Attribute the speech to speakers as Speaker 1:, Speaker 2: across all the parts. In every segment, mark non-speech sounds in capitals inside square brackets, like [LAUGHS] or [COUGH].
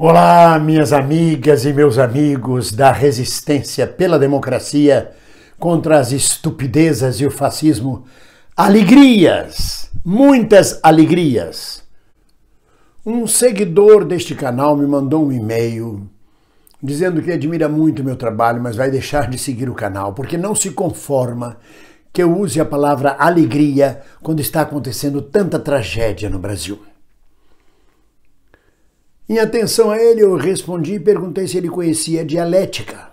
Speaker 1: Olá, minhas amigas e meus amigos da resistência pela democracia contra as estupidezas e o fascismo. Alegrias, muitas alegrias. Um seguidor deste canal me mandou um e-mail dizendo que admira muito meu trabalho, mas vai deixar de seguir o canal porque não se conforma que eu use a palavra alegria quando está acontecendo tanta tragédia no Brasil. Em atenção a ele, eu respondi e perguntei se ele conhecia dialética,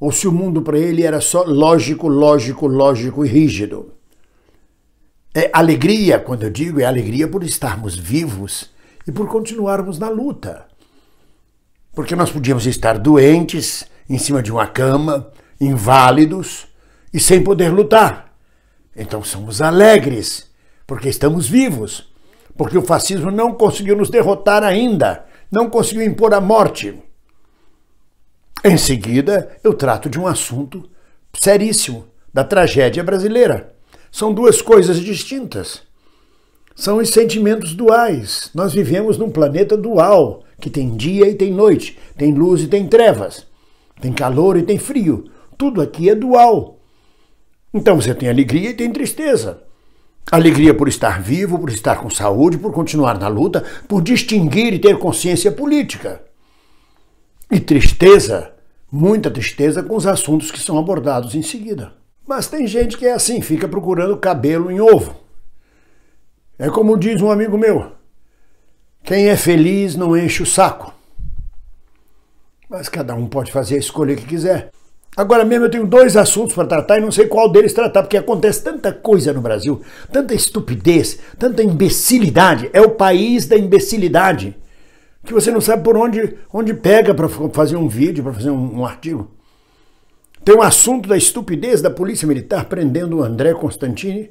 Speaker 1: ou se o mundo para ele era só lógico, lógico, lógico e rígido. É alegria, quando eu digo, é alegria por estarmos vivos e por continuarmos na luta. Porque nós podíamos estar doentes, em cima de uma cama, inválidos e sem poder lutar. Então somos alegres, porque estamos vivos, porque o fascismo não conseguiu nos derrotar ainda não conseguiu impor a morte. Em seguida, eu trato de um assunto seríssimo, da tragédia brasileira. São duas coisas distintas. São os sentimentos duais. Nós vivemos num planeta dual, que tem dia e tem noite, tem luz e tem trevas, tem calor e tem frio. Tudo aqui é dual. Então você tem alegria e tem tristeza. Alegria por estar vivo, por estar com saúde, por continuar na luta, por distinguir e ter consciência política. E tristeza, muita tristeza com os assuntos que são abordados em seguida. Mas tem gente que é assim, fica procurando cabelo em ovo. É como diz um amigo meu: quem é feliz não enche o saco. Mas cada um pode fazer a escolha que quiser. Agora mesmo eu tenho dois assuntos para tratar e não sei qual deles tratar, porque acontece tanta coisa no Brasil, tanta estupidez, tanta imbecilidade. É o país da imbecilidade, que você não sabe por onde, onde pega para fazer um vídeo, para fazer um, um artigo. Tem um assunto da estupidez da Polícia Militar prendendo o André Constantini.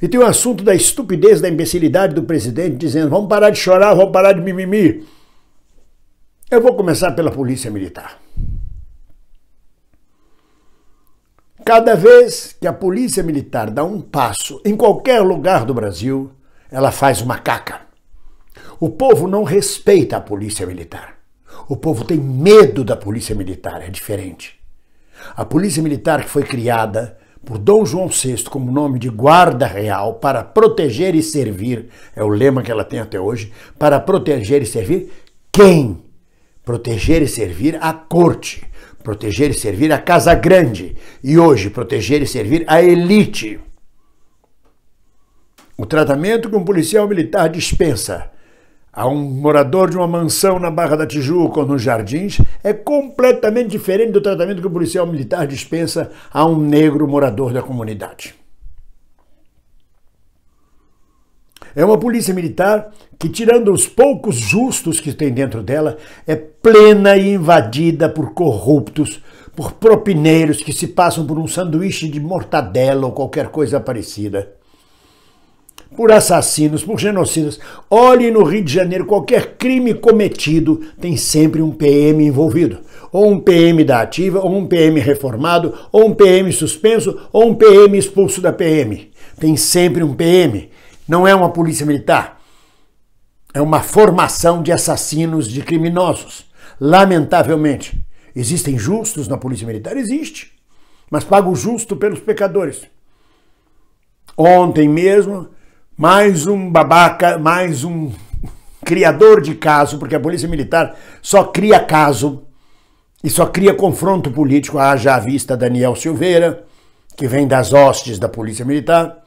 Speaker 1: E tem um assunto da estupidez, da imbecilidade do presidente dizendo: vamos parar de chorar, vamos parar de mimimi. Eu vou começar pela Polícia Militar. Cada vez que a polícia militar dá um passo em qualquer lugar do Brasil, ela faz uma caca. O povo não respeita a polícia militar. O povo tem medo da polícia militar, é diferente. A polícia militar que foi criada por Dom João VI como nome de guarda real para proteger e servir, é o lema que ela tem até hoje, para proteger e servir quem? Proteger e servir a corte proteger e servir a casa grande e hoje proteger e servir a elite. O tratamento que um policial militar dispensa a um morador de uma mansão na Barra da Tijuca ou nos Jardins é completamente diferente do tratamento que o policial militar dispensa a um negro morador da comunidade. É uma polícia militar que, tirando os poucos justos que tem dentro dela, é plena e invadida por corruptos, por propineiros que se passam por um sanduíche de mortadela ou qualquer coisa parecida. Por assassinos, por genocidas. Olhe no Rio de Janeiro, qualquer crime cometido tem sempre um PM envolvido. Ou um PM da ativa, ou um PM reformado, ou um PM suspenso, ou um PM expulso da PM. Tem sempre um PM. Não é uma polícia militar. É uma formação de assassinos, de criminosos. Lamentavelmente, existem justos na polícia militar? Existe, mas paga o justo pelos pecadores. Ontem mesmo, mais um babaca, mais um [LAUGHS] criador de caso, porque a polícia militar só cria caso e só cria confronto político. Haja à vista Daniel Silveira, que vem das hostes da polícia militar.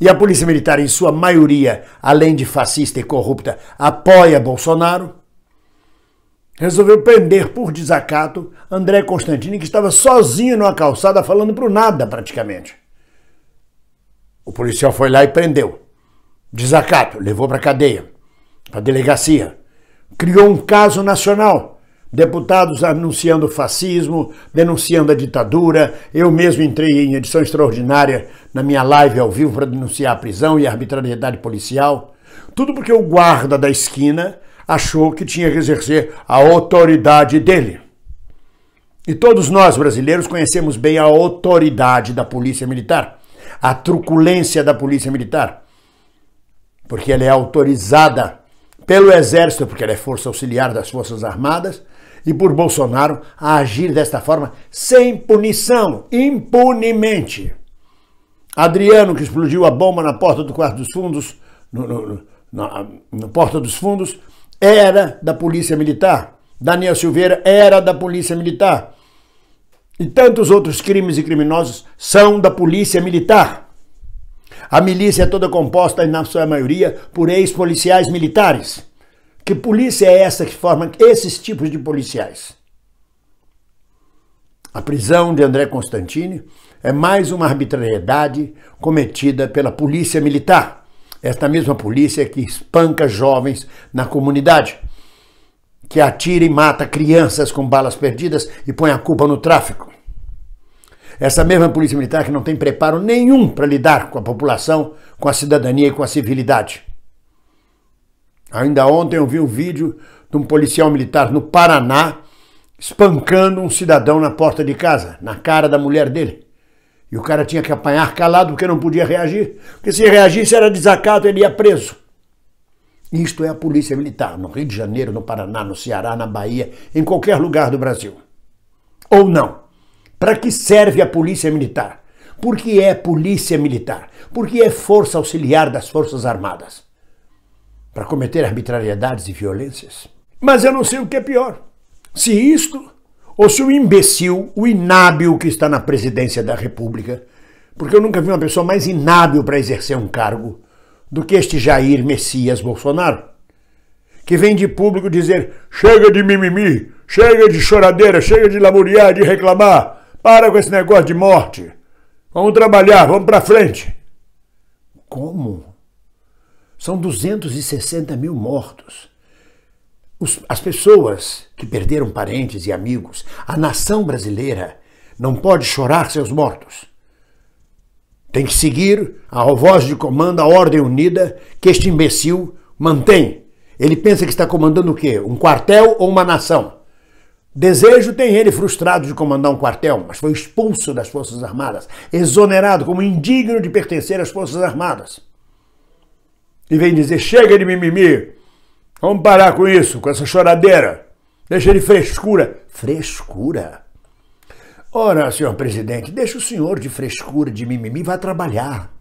Speaker 1: E a polícia militar, em sua maioria, além de fascista e corrupta, apoia Bolsonaro resolveu prender por desacato André Constantini, que estava sozinho numa calçada falando para o nada praticamente. O policial foi lá e prendeu. Desacato, levou para cadeia, para delegacia. Criou um caso nacional. Deputados anunciando fascismo, denunciando a ditadura. Eu mesmo entrei em edição extraordinária na minha live ao vivo para denunciar a prisão e a arbitrariedade policial. Tudo porque o guarda da esquina achou que tinha que exercer a autoridade dele. E todos nós brasileiros conhecemos bem a autoridade da Polícia Militar, a truculência da Polícia Militar, porque ela é autorizada pelo Exército, porque ela é força auxiliar das Forças Armadas, e por Bolsonaro a agir desta forma sem punição, impunemente. Adriano, que explodiu a bomba na porta do quarto dos fundos, no, no, no, na, na porta dos fundos, era da Polícia Militar. Daniel Silveira era da Polícia Militar. E tantos outros crimes e criminosos são da Polícia Militar. A milícia é toda composta, na sua maioria, por ex-policiais militares. Que polícia é essa que forma esses tipos de policiais? A prisão de André Constantini é mais uma arbitrariedade cometida pela Polícia Militar. Esta mesma polícia que espanca jovens na comunidade, que atira e mata crianças com balas perdidas e põe a culpa no tráfico. Essa mesma polícia militar que não tem preparo nenhum para lidar com a população, com a cidadania e com a civilidade. Ainda ontem eu vi um vídeo de um policial militar no Paraná espancando um cidadão na porta de casa, na cara da mulher dele. E o cara tinha que apanhar calado porque não podia reagir. Porque se reagisse era desacato, ele ia preso. Isto é a polícia militar, no Rio de Janeiro, no Paraná, no Ceará, na Bahia, em qualquer lugar do Brasil. Ou não. Para que serve a polícia militar? Por que é polícia militar? Por que é força auxiliar das Forças Armadas? Para cometer arbitrariedades e violências? Mas eu não sei o que é pior. Se isto ou se o imbecil, o inábil que está na presidência da República, porque eu nunca vi uma pessoa mais inábil para exercer um cargo do que este Jair Messias Bolsonaro, que vem de público dizer: chega de mimimi, chega de choradeira, chega de laboriar, de reclamar, para com esse negócio de morte, vamos trabalhar, vamos para frente. Como? São 260 mil mortos os, as pessoas que perderam parentes e amigos, a nação brasileira não pode chorar seus mortos. Tem que seguir a voz de comando, a ordem unida que este imbecil mantém. Ele pensa que está comandando o quê? Um quartel ou uma nação? Desejo tem ele frustrado de comandar um quartel, mas foi expulso das Forças Armadas, exonerado como indigno de pertencer às Forças Armadas. E vem dizer: chega de mimimi, Vamos parar com isso, com essa choradeira. Deixa de frescura. Frescura? Ora, senhor presidente, deixa o senhor de frescura, de mimimi, vá trabalhar.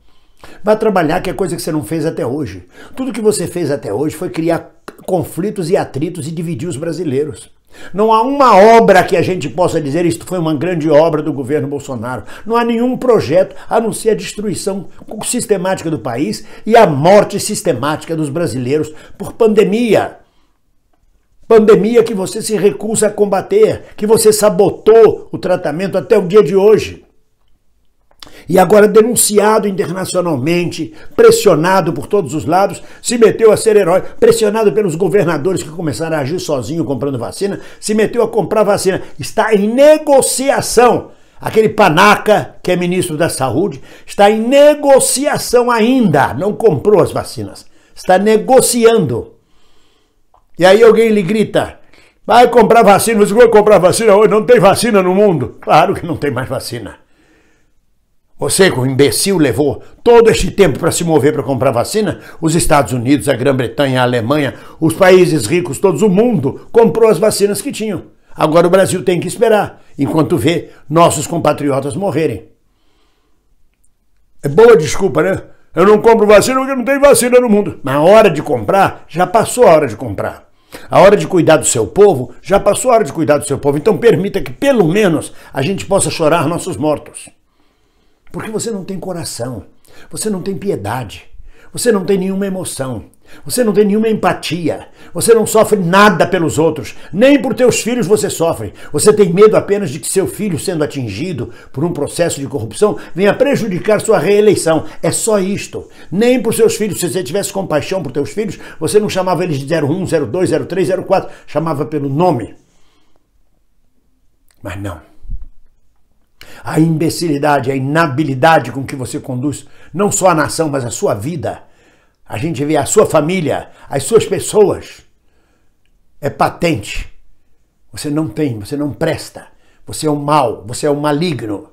Speaker 1: Vá trabalhar, que é coisa que você não fez até hoje. Tudo que você fez até hoje foi criar conflitos e atritos e dividir os brasileiros. Não há uma obra que a gente possa dizer isto foi uma grande obra do governo Bolsonaro. Não há nenhum projeto a não ser a destruição sistemática do país e a morte sistemática dos brasileiros por pandemia. Pandemia que você se recusa a combater, que você sabotou o tratamento até o dia de hoje e agora denunciado internacionalmente, pressionado por todos os lados, se meteu a ser herói, pressionado pelos governadores que começaram a agir sozinho comprando vacina, se meteu a comprar vacina, está em negociação. Aquele panaca que é ministro da Saúde está em negociação ainda, não comprou as vacinas, está negociando. E aí alguém lhe grita: vai comprar vacina, você vai comprar vacina hoje? Não tem vacina no mundo. Claro que não tem mais vacina. Você, que o imbecil, levou todo este tempo para se mover para comprar vacina? Os Estados Unidos, a Grã-Bretanha, a Alemanha, os países ricos, todo o mundo comprou as vacinas que tinham. Agora o Brasil tem que esperar, enquanto vê nossos compatriotas morrerem. É boa desculpa, né? Eu não compro vacina porque não tem vacina no mundo. Na hora de comprar, já passou a hora de comprar. A hora de cuidar do seu povo, já passou a hora de cuidar do seu povo. Então permita que, pelo menos, a gente possa chorar nossos mortos. Porque você não tem coração, você não tem piedade, você não tem nenhuma emoção, você não tem nenhuma empatia, você não sofre nada pelos outros, nem por teus filhos você sofre. Você tem medo apenas de que seu filho, sendo atingido por um processo de corrupção, venha prejudicar sua reeleição. É só isto. Nem por seus filhos, se você tivesse compaixão por teus filhos, você não chamava eles de 01, 02, 03, 04, chamava pelo nome. Mas não. A imbecilidade, a inabilidade com que você conduz não só a nação, mas a sua vida. A gente vê a sua família, as suas pessoas. É patente. Você não tem, você não presta. Você é um mal, você é um maligno.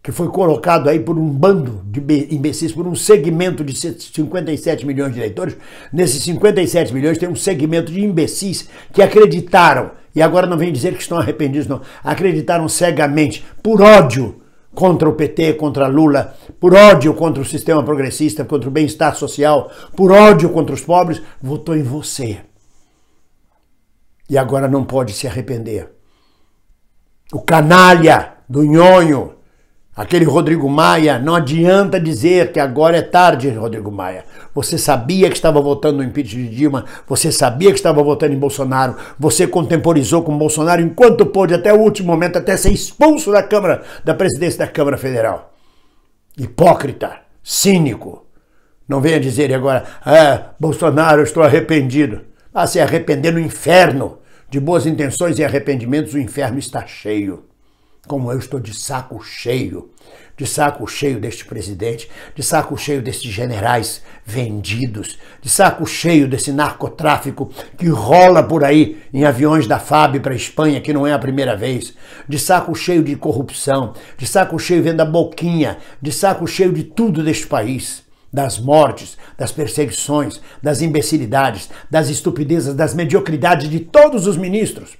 Speaker 1: Que foi colocado aí por um bando de imbecis, por um segmento de 57 milhões de eleitores. Nesses 57 milhões tem um segmento de imbecis que acreditaram e agora não vem dizer que estão arrependidos, não. Acreditaram cegamente, por ódio contra o PT, contra Lula, por ódio contra o sistema progressista, contra o bem-estar social, por ódio contra os pobres, votou em você. E agora não pode se arrepender. O canalha do nhonho Aquele Rodrigo Maia, não adianta dizer que agora é tarde, Rodrigo Maia. Você sabia que estava votando no impeachment de Dilma, você sabia que estava votando em Bolsonaro, você contemporizou com Bolsonaro enquanto pôde, até o último momento, até ser expulso da Câmara, da presidência da Câmara Federal. Hipócrita, cínico. Não venha dizer agora, ah, Bolsonaro, eu estou arrependido. Ah, se arrepender no inferno. De boas intenções e arrependimentos, o inferno está cheio como eu estou de saco cheio, de saco cheio deste presidente, de saco cheio desses generais vendidos, de saco cheio desse narcotráfico que rola por aí em aviões da FAB para a Espanha, que não é a primeira vez, de saco cheio de corrupção, de saco cheio vendo a boquinha, de saco cheio de tudo deste país das mortes, das perseguições, das imbecilidades, das estupidezas, das mediocridades de todos os ministros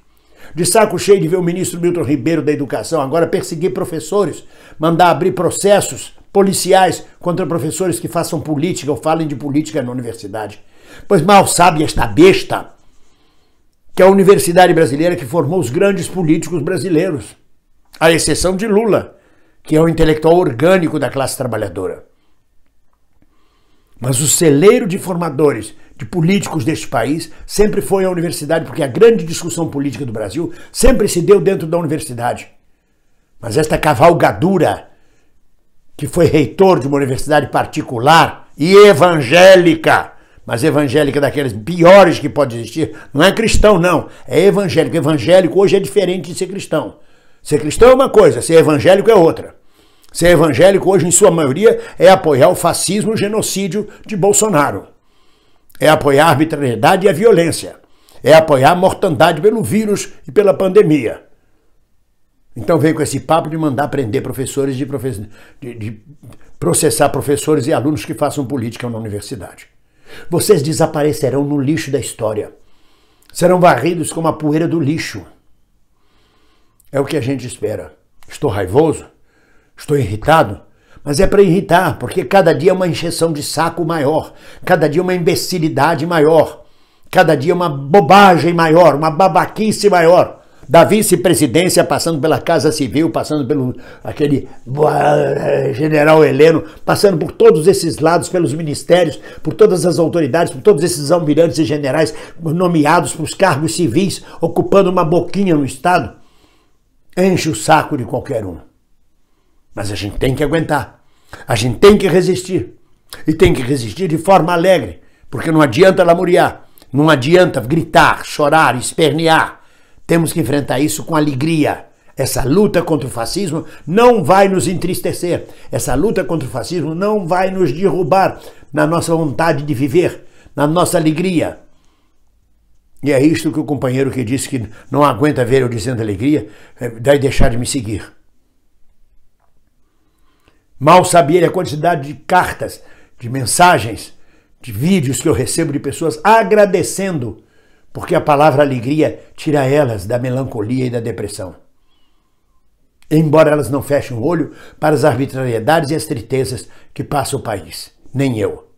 Speaker 1: de saco cheio de ver o ministro Milton Ribeiro da Educação agora perseguir professores, mandar abrir processos policiais contra professores que façam política ou falem de política na universidade. Pois mal sabe esta besta que é a universidade brasileira que formou os grandes políticos brasileiros, à exceção de Lula, que é um intelectual orgânico da classe trabalhadora. Mas o celeiro de formadores de políticos deste país sempre foi a universidade, porque é a grande discussão política do Brasil sempre se deu dentro da universidade. Mas esta cavalgadura, que foi reitor de uma universidade particular e evangélica, mas evangélica daqueles piores que pode existir, não é cristão, não, é evangélico. Evangélico hoje é diferente de ser cristão. Ser cristão é uma coisa, ser evangélico é outra. Ser evangélico hoje, em sua maioria, é apoiar o fascismo e o genocídio de Bolsonaro. É apoiar a arbitrariedade e a violência. É apoiar a mortandade pelo vírus e pela pandemia. Então veio com esse papo de mandar prender professores, de, profe... de, de processar professores e alunos que façam política na universidade. Vocês desaparecerão no lixo da história. Serão varridos como a poeira do lixo. É o que a gente espera. Estou raivoso? Estou irritado? Mas é para irritar, porque cada dia é uma encheção de saco maior, cada dia é uma imbecilidade maior, cada dia é uma bobagem maior, uma babaquice maior. Da vice-presidência, passando pela Casa Civil, passando pelo aquele eh, general Heleno, passando por todos esses lados, pelos ministérios, por todas as autoridades, por todos esses almirantes e generais nomeados para os cargos civis, ocupando uma boquinha no Estado, enche o saco de qualquer um. Mas a gente tem que aguentar. A gente tem que resistir. E tem que resistir de forma alegre, porque não adianta lamuriar, não adianta gritar, chorar, espernear. Temos que enfrentar isso com alegria. Essa luta contra o fascismo não vai nos entristecer. Essa luta contra o fascismo não vai nos derrubar na nossa vontade de viver, na nossa alegria. E é isto que o companheiro que disse que não aguenta ver eu dizendo alegria, deve eh, deixar de me seguir. Mal sabia ele a quantidade de cartas, de mensagens, de vídeos que eu recebo de pessoas agradecendo, porque a palavra alegria tira elas da melancolia e da depressão. Embora elas não fechem o olho para as arbitrariedades e as tristezas que passa o país, nem eu.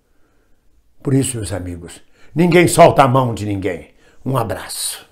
Speaker 1: Por isso, meus amigos, ninguém solta a mão de ninguém. Um abraço.